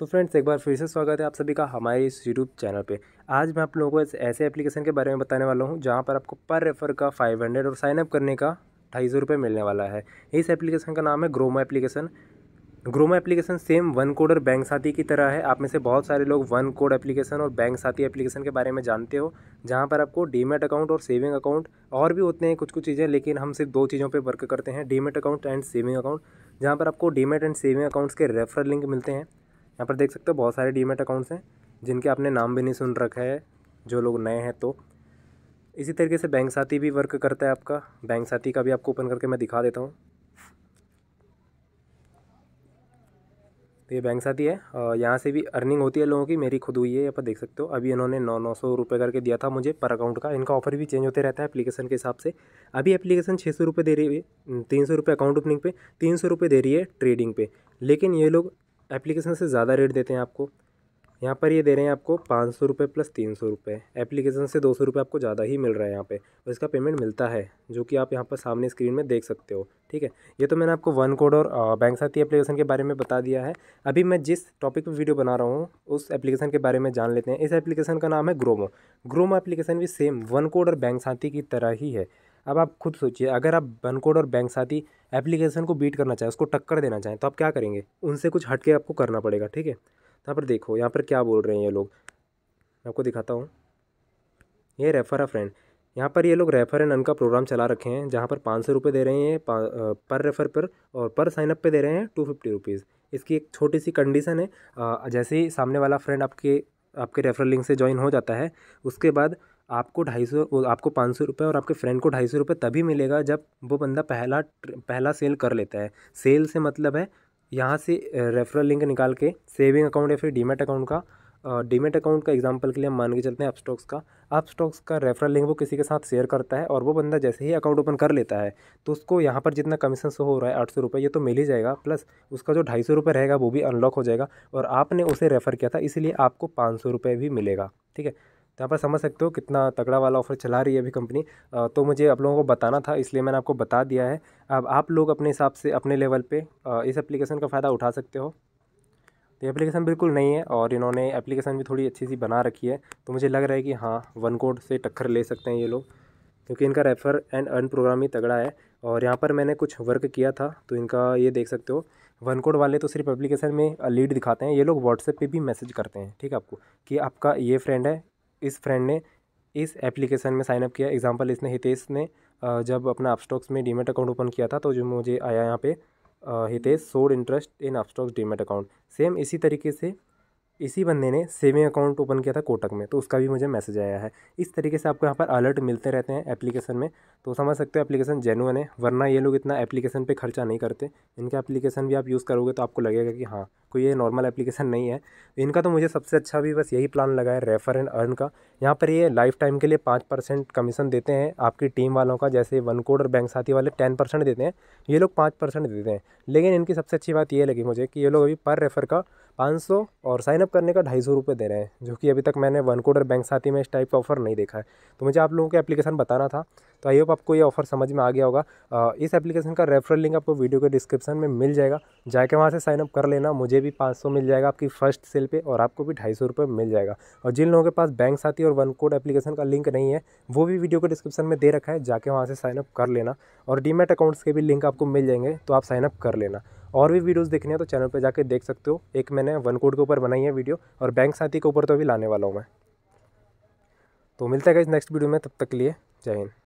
तो फ्रेंड्स एक बार फिर से स्वागत है आप सभी का हमारे इस यूट्यूब चैनल पे आज मैं आप लोगों को ऐसे एप्लीकेशन के बारे में बताने वाला हूँ जहाँ पर आपको पर रेफ़र का फाइव हंड्रेड और साइनअप करने का ढाई सौ रुपये मिलने वाला है इस एप्लीकेशन का नाम है GroMo application GroMo application same one code और बैंक साथी की तरह है आप में से बहुत सारे लोग वन कोड एप्लीकेशन और बैंक साथी एप्लीकेशन के बारे में जानते हो जहाँ पर आपको डीमेट अकाउंट और सेविंग अकाउंट और भी होते हैं कुछ कुछ चीज़ें लेकिन हम सिर्फ दो चीज़ों पे वर्क करते हैं demat account and saving account जहाँ पर आपको डीमेट एंड सेविंग अकाउंट्स के रेफरल लिंक मिलते हैं यहाँ पर देख सकते हो बहुत सारे डीमेट अकाउंट्स हैं जिनके आपने नाम भी नहीं सुन रखा है जो लोग नए हैं तो इसी तरीके से बैंक साथी भी वर्क करता है आपका बैंक साथी का भी आपको ओपन करके मैं दिखा देता हूँ तो ये बैंक साथी है यहाँ से भी अर्निंग होती है लोगों की मेरी खुद हुई है यहाँ पर देख सकते हो अभी इन्होंने नौ नौ सौ रुपये करके दिया था मुझे पर अकाउंट का इनका ऑफर भी चेंज होते रहता है एप्लीकेशन के हिसाब से अभी एप्लीकेशन छः सौ रुपये दे रही है तीन सौ रुपये अकाउंट ओपनिंग पे तीन सौ रुपये दे रही है ट्रेडिंग पे लेकिन ये लोग एप्लीकेशन से ज़्यादा रेट देते हैं आपको यहाँ पर ये दे रहे हैं आपको पाँच सौ रुपये प्लस तीन सौ रुपये एप्लीकेशन से दो सौ रुपये आपको ज़्यादा ही मिल रहा है यहाँ पे और इसका पेमेंट मिलता है जो कि आप यहाँ पर सामने स्क्रीन में देख सकते हो ठीक है ये तो मैंने आपको वन कोड और बैंक साथी एप्लीकेशन के बारे में बता दिया है अभी मैं जिस टॉपिक पर वीडियो बना रहा हूँ उस एप्लीकेशन के बारे में जान लेते हैं इस एप्लीकेशन का नाम है ग्रोमो ग्रोमो एप्लीकेशन भी सेम वन कोड और बैंक साथी की तरह ही है अब आप खुद सोचिए अगर आप बनकोड और बैंक साथी एप्लीकेशन को बीट करना चाहें उसको टक्कर देना चाहें तो आप क्या करेंगे उनसे कुछ हट के आपको करना पड़ेगा ठीक है तो यहाँ पर देखो यहाँ पर क्या बोल रहे हैं ये लोग मैं आपको दिखाता हूँ ये रेफर अ फ्रेंड यहाँ पर ये लोग रेफर एंड अन का प्रोग्राम चला रखे हैं जहाँ पर पाँच सौ रुपये दे रहे हैं पर रेफर पर और पर साइनअप पे दे रहे हैं टू फिफ्टी रुपीज़ इसकी एक छोटी सी कंडीशन है जैसे ही सामने वाला फ्रेंड आपके आपके रेफरल लिंक से ज्वाइन हो जाता है उसके बाद आपको ढाई सौ आपको पाँच सौ रुपये और आपके फ्रेंड को ढाई सौ रुपये तभी मिलेगा जब वो बंदा पहला पहला सेल कर लेता है सेल से मतलब है यहाँ से रेफरल लिंक निकाल के सेविंग अकाउंट या फिर डीमेट अकाउंट का डीमेट अकाउंट का एग्जांपल के लिए हम मान के चलते हैं अपस्टॉक्स का अपस्टॉक्स का रेफरल लिंक वो किसी के साथ शेयर करता है और वो बंदा जैसे ही अकाउंट ओपन कर लेता है तो उसको यहाँ पर जितना कमीशन हो रहा है आठ सौ रुपये ये तो मिल ही जाएगा प्लस उसका जो ढाई सौ रुपये रहेगा वो भी अनलॉक हो जाएगा और आपने उसे रेफ़र किया था इसीलिए आपको पाँच सौ रुपये भी मिलेगा ठीक है यहाँ तो पर समझ सकते हो कितना तगड़ा वाला ऑफर चला रही है अभी कंपनी तो मुझे आप लोगों को बताना था इसलिए मैंने आपको बता दिया है अब आप लोग अपने हिसाब से अपने लेवल पे इस एप्लीकेशन का फ़ायदा उठा सकते हो तो एप्लीकेशन बिल्कुल नहीं है और इन्होंने एप्लीकेशन भी थोड़ी अच्छी सी बना रखी है तो मुझे लग रहा है कि हाँ वन कोड से टक्कर ले सकते हैं ये लोग क्योंकि इनका रेफ़र एंड अर्न प्रोग्राम ही तगड़ा है और यहाँ पर मैंने कुछ वर्क किया था तो इनका ये देख सकते हो वन कोड वाले तो सिर्फ एप्लीकेशन में लीड दिखाते हैं ये लोग व्हाट्सएप पे भी मैसेज करते हैं ठीक है आपको कि आपका ये फ्रेंड है इस फ्रेंड ने इस एप्लीकेशन में साइनअप किया एग्जाम्पल इसने हितेश ने जब अपना अपस्टॉक्स में डीमेट अकाउंट ओपन किया था तो जो मुझे आया यहाँ पे हितेश सोड interest in Upstox demat account same इसी तरीके से इसी बंदे ने सेविंग अकाउंट ओपन किया था कोटक में तो उसका भी मुझे मैसेज आया है इस तरीके से आपको यहाँ पर अलर्ट मिलते रहते हैं एप्लीकेशन में तो समझ सकते हो एप्लीकेशन जेनुअन है वरना ये लोग इतना एप्लीकेशन पे खर्चा नहीं करते इनका एप्लीकेशन भी आप यूज़ करोगे तो आपको लगेगा कि हाँ कोई ये नॉर्मल एप्लीकेशन नहीं है इनका तो मुझे सबसे अच्छा भी बस यही प्लान लगा है रेफर एंड अर्न का यहाँ पर ये लाइफ टाइम के लिए पाँच परसेंट कमीशन देते हैं आपकी टीम वालों का जैसे वन कोड और बैंक साथी वाले टेन परसेंट देते हैं ये लोग पाँच परसेंट देते हैं लेकिन इनकी सबसे अच्छी बात ये लगी मुझे कि ये लोग अभी पर रेफर का पाँच सौ और साइन सब करने का ढाई सौ रुपये दे रहे हैं जो कि अभी तक मैंने वन कोडर बैंक साथी में इस टाइप का ऑफर नहीं देखा है तो मुझे आप लोगों के एप्लीकेशन बताना था तो आई होप आपको ये ऑफर समझ में आ गया होगा इस एप्लीकेशन का रेफरल लिंक आपको वीडियो के डिस्क्रिप्शन में मिल जाएगा जाके वहाँ से साइनअप कर लेना मुझे भी पाँच मिल जाएगा आपकी फर्स्ट सेल पर और आपको भी ढाई सौ मिल जाएगा और जिन लोगों के पास बैंक साथी और वन कोड एप्लीकेशन का लिंक नहीं है वो भी वीडियो के डिस्क्रिप्शन में दे रखा है जाके वहाँ से साइनअप कर लेना और डीमेट अकाउंट्स के भी लिंक आपको मिल जाएंगे तो आप साइनअप कर लेना और भी वीडियोज़ देखने हैं तो चैनल पर जाकर देख सकते हो एक मैंने वन कोड के ऊपर बनाई है वीडियो और बैंक साथी के ऊपर तो अभी लाने वाला हूँ मैं तो मिलता है इस नेक्स्ट वीडियो में तब तक के लिए जय हिंद